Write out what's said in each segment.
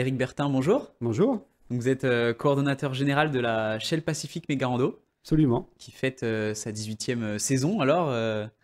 Eric Bertin, bonjour. Bonjour. vous êtes euh, coordonnateur général de la Shell Pacific Mégarando. Absolument. Qui fête euh, sa 18e euh, saison, alors,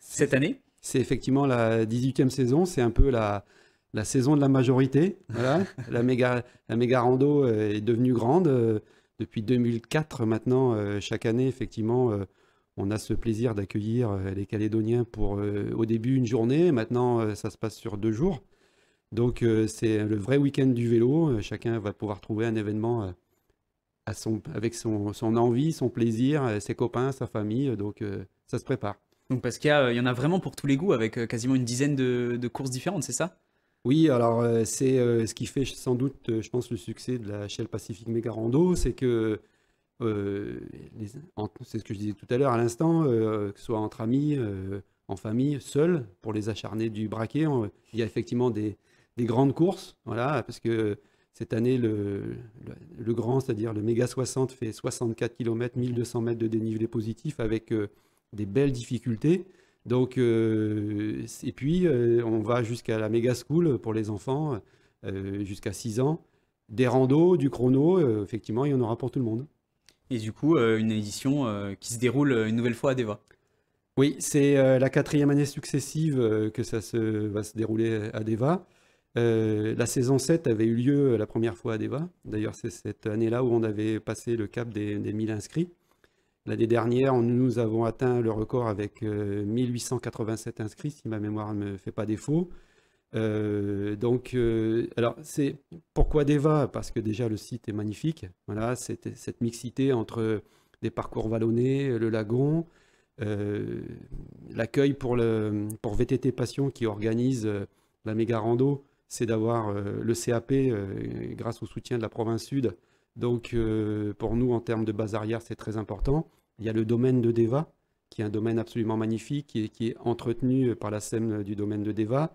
cette année. C'est effectivement la 18e saison. C'est un peu la, saison de la majorité. la, méga, la rando est devenue grande depuis 2004 maintenant. chaque année, effectivement, on a ce plaisir d'accueillir les Calédoniens pour au début une journée. Maintenant, ça se passe sur deux jours. Donc euh, c'est le vrai week-end du vélo. Euh, chacun va pouvoir trouver un événement euh, avec son, envie, son plaisir, ses copains, sa famille. Donc ça se prépare. Donc parce qu'il y, en a vraiment pour tous les goûts, avec quasiment une dizaine de, courses différentes, c'est ça Oui, alors c'est ce qui fait sans doute, je pense, le succès de la Shell pacifique Mega c'est que c'est ce que je disais tout à l'heure à l'instant, que ce soit entre amis, en famille, seul, pour les acharnés du braquet, il y a effectivement des, des grandes courses, voilà, parce que cette année, le, grand, c'est-à-dire le méga 60, fait 64 km, 1200 mètres de dénivelé positif avec euh, des belles difficultés. Donc, euh, et puis, euh, on va jusqu'à la méga school pour les enfants, jusqu'à 6 ans. Des randos, du chrono, effectivement, il y en aura pour tout le monde. Et du coup, une édition qui se déroule une nouvelle fois à Deva. Oui, c'est la quatrième année successive que ça se, va se dérouler à Deva. Euh, la saison 7 avait eu lieu la première fois à Deva. D'ailleurs, c'est cette année-là où on avait passé le cap des, 1000 inscrits. L'année dernière, nous avons atteint le record avec 1887 euh, inscrits, si ma mémoire ne me fait pas défaut. Euh, donc, alors, c'est pourquoi Deva Parce que déjà, le site est magnifique. Voilà, cette, cette mixité entre des parcours vallonnés, le lagon, l'accueil pour, le, pour VTT Passion qui organise la méga rando c'est d'avoir euh, le CAP euh, grâce au soutien de la province sud. Donc euh, pour nous, en termes de base arrière, c'est très important. Il y a le domaine de Deva, qui est un domaine absolument magnifique, et qui est entretenu par la SEM du domaine de Deva.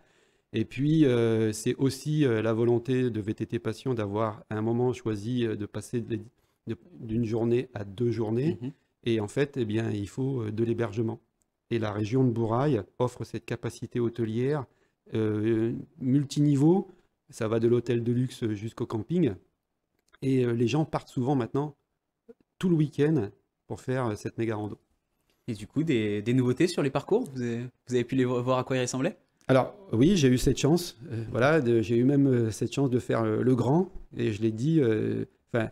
Et puis, c'est aussi la volonté de VTT Passion d'avoir un moment choisi de passer d'une journée à deux journées. Mhm. Et en fait, eh bien, il faut de l'hébergement. Et la région de Bouraille offre cette capacité hôtelière euh, multiniveau, ça va de l'hôtel de luxe jusqu'au camping. Et euh, les gens partent souvent maintenant tout le week-end pour faire euh, cette méga rando. Et du coup, des, nouveautés sur les parcours vous avez, pu les voir à quoi ils ressemblaient Alors oui, j'ai eu cette chance. voilà, j'ai eu même cette chance de faire le grand. Et je l'ai dit, enfin,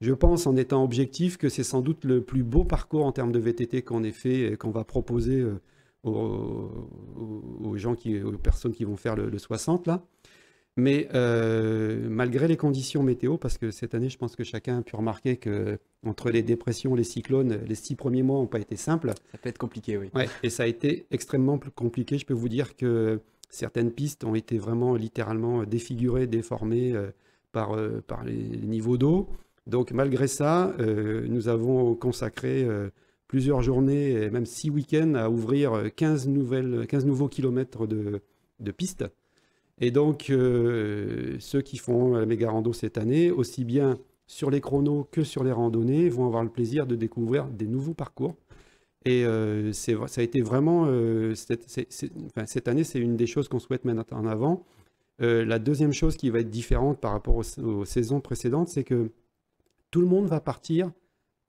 je pense en étant objectif que c'est sans doute le plus beau parcours en termes de VTT qu'on ait fait et qu'on va proposer aux, gens qui, aux personnes qui vont faire le, 60 là. Mais euh, malgré les conditions météo, parce que cette année, je pense que chacun a pu remarquer que entre les dépressions, les cyclones, les six premiers mois n'ont pas été simples. Ça peut être compliqué, oui. et ça a été extrêmement compliqué. Je peux vous dire que certaines pistes ont été vraiment littéralement défigurées, déformées euh, par, euh, par les niveaux d'eau. Donc malgré ça, nous avons consacré plusieurs journées, et même six week-ends, à ouvrir 15, euh, nouvelles, 15 nouveaux kilomètres de, de pistes. Et donc, euh, ceux qui font la méga rando cette année, aussi bien sur les chronos que sur les randonnées, vont avoir le plaisir de découvrir des nouveaux parcours. Et euh, ça a été vraiment, cette, année, c'est une des choses qu'on souhaite mettre en avant. la deuxième chose qui va être différente par rapport aux saisons précédentes, c'est que tout le monde va partir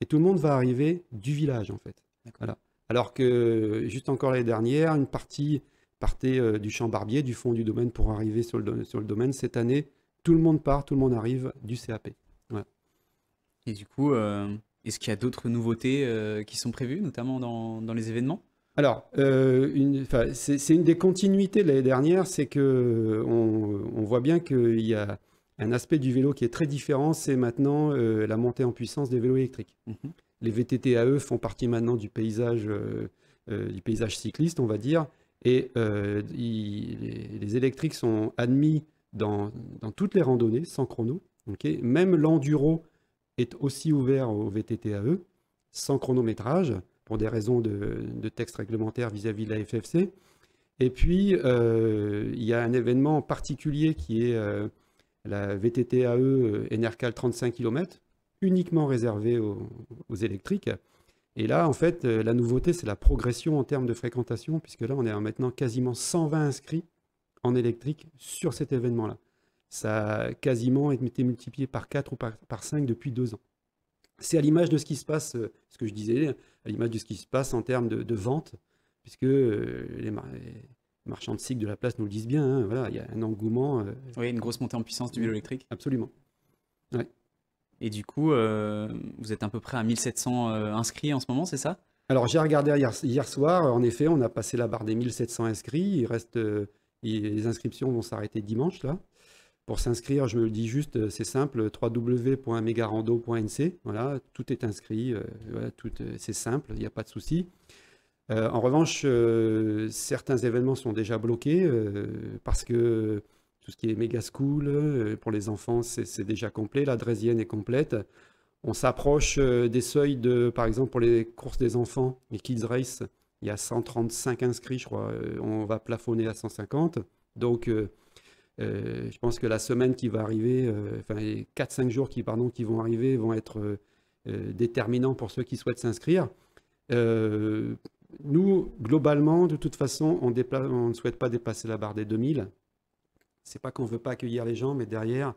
et tout le monde va arriver du village, en fait. Voilà. Alors que, juste encore l'année dernière, une partie partait euh, du champ barbier, du fond du domaine pour arriver sur le, sur le domaine. Cette année, tout le monde part, tout le monde arrive du CAP. Voilà. Et du coup, euh, est-ce qu'il y a d'autres nouveautés euh, qui sont prévues, notamment dans, les événements alors, c'est une des continuités de l'année dernière, c'est qu'on on, voit bien qu'il y a, un aspect du vélo qui est très différent, c'est maintenant euh, la montée en puissance des vélos électriques. Mhm. Les VTTAE font partie maintenant du paysage, euh, euh, du paysage cycliste, on va dire, et les, électriques sont admis dans, toutes les randonnées, sans chrono. Même l'enduro est aussi ouvert aux VTTAE, sans chronométrage, pour des raisons de, texte réglementaire vis-à-vis de la FFC. Et puis, il y a un événement particulier qui est la VTTAE euh, Enercal 35 km, uniquement réservée aux, électriques. Et là, en fait, euh, la nouveauté, c'est la progression en termes de fréquentation, puisque là, on est maintenant quasiment 120 inscrits en électrique sur cet événement-là. Ça a quasiment été multiplié par 4 ou par, 5 depuis deux ans. C'est à l'image de ce qui se passe, euh, ce que je disais, à l'image de ce qui se passe en termes de, vente, puisque les, marchands de cycles de la place nous le disent bien, hein, il y a un engouement. Euh, oui, une grosse montée en puissance du vélo mm. électrique. Absolument. Et du coup, euh, vous êtes à peu près à 1700 euh, inscrits en ce moment, c'est ça Alors j'ai regardé hier, soir, en effet, on a passé la barre des 1700 inscrits, il reste, les inscriptions vont s'arrêter dimanche là. Pour s'inscrire, je me le dis juste, c'est simple, www.megarando.nc, voilà, tout est inscrit, tout, c'est simple, il n'y a pas de souci. Euh, en revanche, euh, certains événements sont déjà bloqués euh, parce que tout ce qui est méga school, pour les enfants, c'est déjà complet. La Dresienne est complète. On s'approche des seuils de, par exemple, pour les courses des enfants, les kids race, il y a 135 inscrits, je crois. On va plafonner à 150. Donc, je pense que la semaine qui va arriver, enfin, les 4-5 jours qui, pardon, qui vont arriver vont être déterminants pour ceux qui souhaitent s'inscrire nous, globalement, de toute façon, on, ne souhaite pas dépasser la barre des 2000. C'est pas qu'on veut pas accueillir les gens, mais derrière,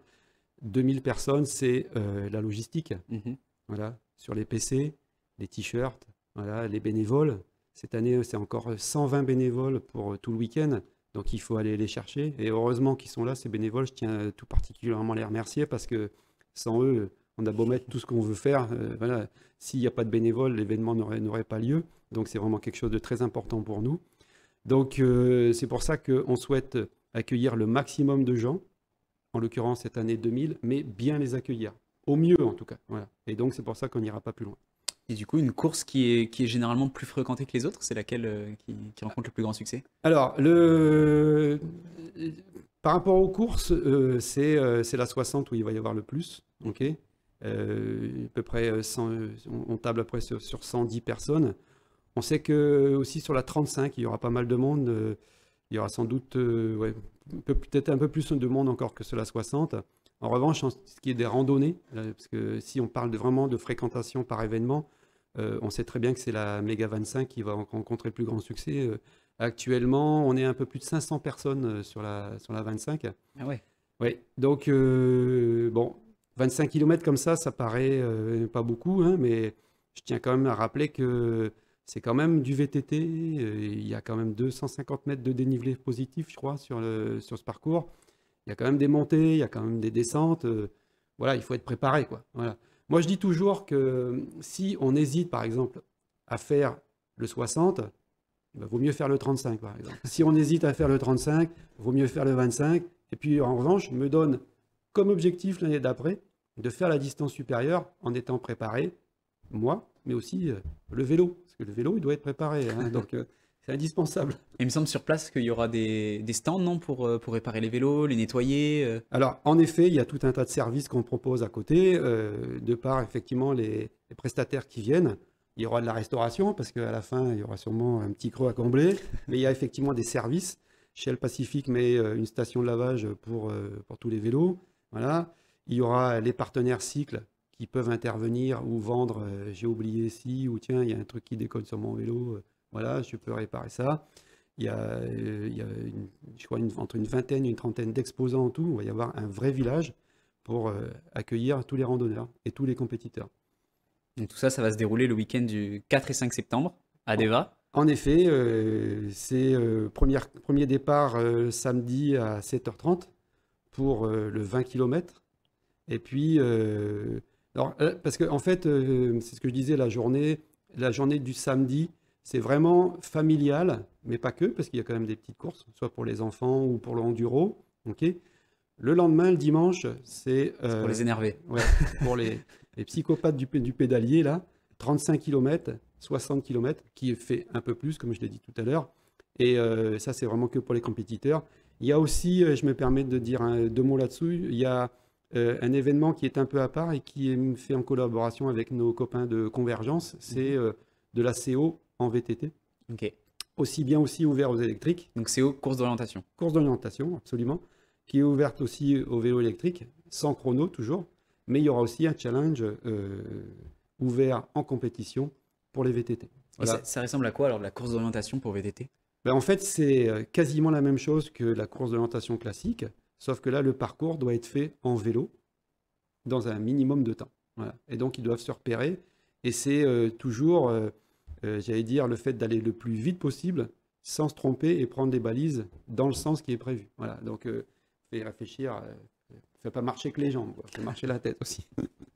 2000 personnes, c'est euh, la logistique. Mhm. Voilà, sur les PC, les t-shirts, voilà, les bénévoles. Cette année, c'est encore 120 bénévoles pour euh, tout le week-end. Donc, il faut aller les chercher. Et heureusement qu'ils sont là, ces bénévoles. Je tiens euh, tout particulièrement à les remercier parce que sans eux, on a beau mettre tout ce qu'on veut faire, euh, voilà, s'il n'y a pas de bénévoles, l'événement n'aurait pas lieu. Donc c'est vraiment quelque chose de très important pour nous. Donc euh, c'est pour ça qu'on souhaite accueillir le maximum de gens, en l'occurrence cette année 2000, mais bien les accueillir, au mieux en tout cas. Et donc c'est pour ça qu'on n'ira pas plus loin. Et du coup, une course qui est, qui est généralement plus fréquentée que les autres, c'est laquelle euh, qui, rencontre le plus grand succès Alors, le... par rapport aux courses, c'est la 60 où il va y avoir le plus. ok euh, à peu près euh, euh, on table après sur, 110 personnes. On sait que aussi sur la 35, il y aura pas mal de monde. il y aura sans doute peut-être un peu plus de monde encore que sur la 60. En revanche, en ce qui est des randonnées, parce que si on parle vraiment de fréquentation par événement, on sait très bien que c'est la Méga 25 qui va rencontrer le plus grand succès. actuellement, on est un peu plus de 500 personnes sur la, sur la 25. Ah ouais. Oui, donc bon, 25 km comme ça, ça paraît euh, pas beaucoup, hein, mais je tiens quand même à rappeler que c'est quand même du VTT. Euh, il y a quand même 250 mètres de dénivelé positif, je crois, sur, le, sur ce parcours. Il y a quand même des montées, il y a quand même des descentes. Euh, voilà, il faut être préparé. Quoi. Voilà. Moi, je dis toujours que si on hésite, par exemple, à faire le 60, il bah, vaut mieux faire le 35, par exemple. Si on hésite à faire le 35, il vaut mieux faire le 25. Et puis, en revanche, je me donne comme objectif l'année d'après de faire la distance supérieure en étant préparé, moi, mais aussi euh, le vélo. Parce que le vélo, il doit être préparé. Hein. donc, euh, c'est indispensable. il me semble sur place qu'il y aura des, stands, non, pour, euh, pour réparer les vélos, les nettoyer Alors, en effet, il y a tout un tas de services qu'on propose à côté, de par, effectivement, les, prestataires qui viennent. Il y aura de la restauration, parce qu'à la fin, il y aura sûrement un petit creux à combler. Mais il y a effectivement des services. Shell Pacific met une station de lavage pour, pour tous les vélos. Voilà. Il y aura les partenaires cycles qui peuvent intervenir ou vendre, euh, j'ai oublié si ou tiens, il y a un truc qui décolle sur mon vélo, euh, voilà, je peux réparer ça. Il y a, euh, une, je crois entre une vingtaine et une trentaine d'exposants en tout. On va y avoir un vrai village pour accueillir tous les randonneurs et tous les compétiteurs. Donc tout ça, ça va se dérouler le week-end du 4 et 5 septembre à Deva. En effet, c'est premier, premier départ samedi à 7h30 pour le 20 km et puis, euh, euh, parce que en fait, euh, c'est ce que je disais, la journée, la journée du samedi, c'est vraiment familial, mais pas que, parce qu'il y a quand même des petites courses, soit pour les enfants ou pour le le lendemain, le dimanche, c'est pour les énervés, pour les, psychopathes du, du pédalier là, 35 km, 60 km, qui fait un peu plus, comme je l'ai dit tout à l'heure. Et ça, c'est vraiment que pour les compétiteurs. Il y a aussi, je me permets de dire hein, deux mots là-dessus, il y a euh, un événement qui est un peu à part et qui est fait en collaboration avec nos copains de Convergence, c'est mhm. euh, de la CO en VTT. Aussi bien aussi ouvert aux électriques. Donc CO, course d'orientation. Course d'orientation, absolument. Qui est ouverte aussi aux vélos électriques, sans chrono toujours. Mais il y aura aussi un challenge euh, ouvert en compétition pour les VTT. Ça, ressemble à quoi alors la course d'orientation pour VTT ben, En fait, c'est quasiment la même chose que la course d'orientation classique. Sauf que là, le parcours doit être fait en vélo dans un minimum de temps. Et donc, ils doivent se repérer. Et c'est euh, toujours, euh, euh, j'allais dire, le fait d'aller le plus vite possible sans se tromper et prendre des balises dans le sens qui est prévu. Voilà. Donc, fait réfléchir. ne pas marcher que les jambes, il marcher la tête aussi.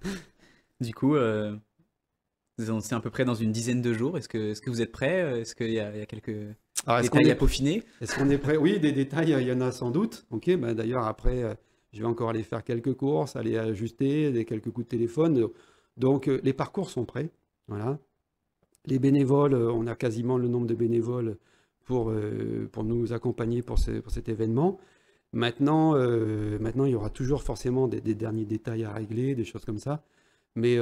du coup, c'est à peu près dans une dizaine de jours. Est-ce que, est -ce que vous êtes prêts Est-ce qu'il y, a quelques ah, détails à peaufiner Est-ce qu'on est prêt Oui, des détails, il y en a sans doute. Ok, ben D'ailleurs, après, euh, je vais encore aller faire quelques courses, aller ajuster des quelques coups de téléphone. Donc, euh, les parcours sont prêts. Voilà. Les bénévoles, euh, on a quasiment le nombre de bénévoles pour, pour nous accompagner pour, cet événement. Maintenant, maintenant, il y aura toujours forcément des, derniers détails à régler, des choses comme ça. Mais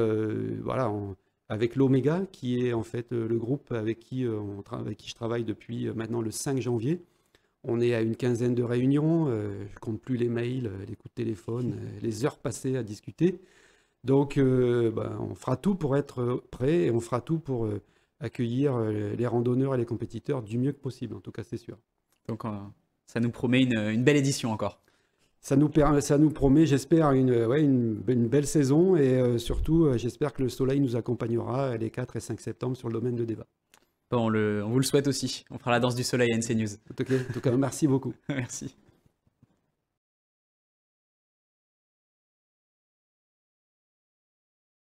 voilà, on, avec l'Omega, qui est en fait euh, le groupe avec qui, euh, on qui je travaille depuis euh, maintenant le 5 janvier. On est à une quinzaine de réunions, je compte plus les mails, les coups de téléphone, les heures passées à discuter. Donc bah, on fera tout pour être prêt et on fera tout pour accueillir les randonneurs et les compétiteurs du mieux que possible, en tout cas c'est sûr. Donc ça nous promet une belle édition encore ça nous, ça nous promet, j'espère, une, une, belle saison et euh, surtout, euh, j'espère que le soleil nous accompagnera euh, les 4 et 5 septembre sur le domaine de débat. Bon, on, vous le souhaite aussi. On fera la danse du soleil à NC News. tout en tout cas merci beaucoup. merci.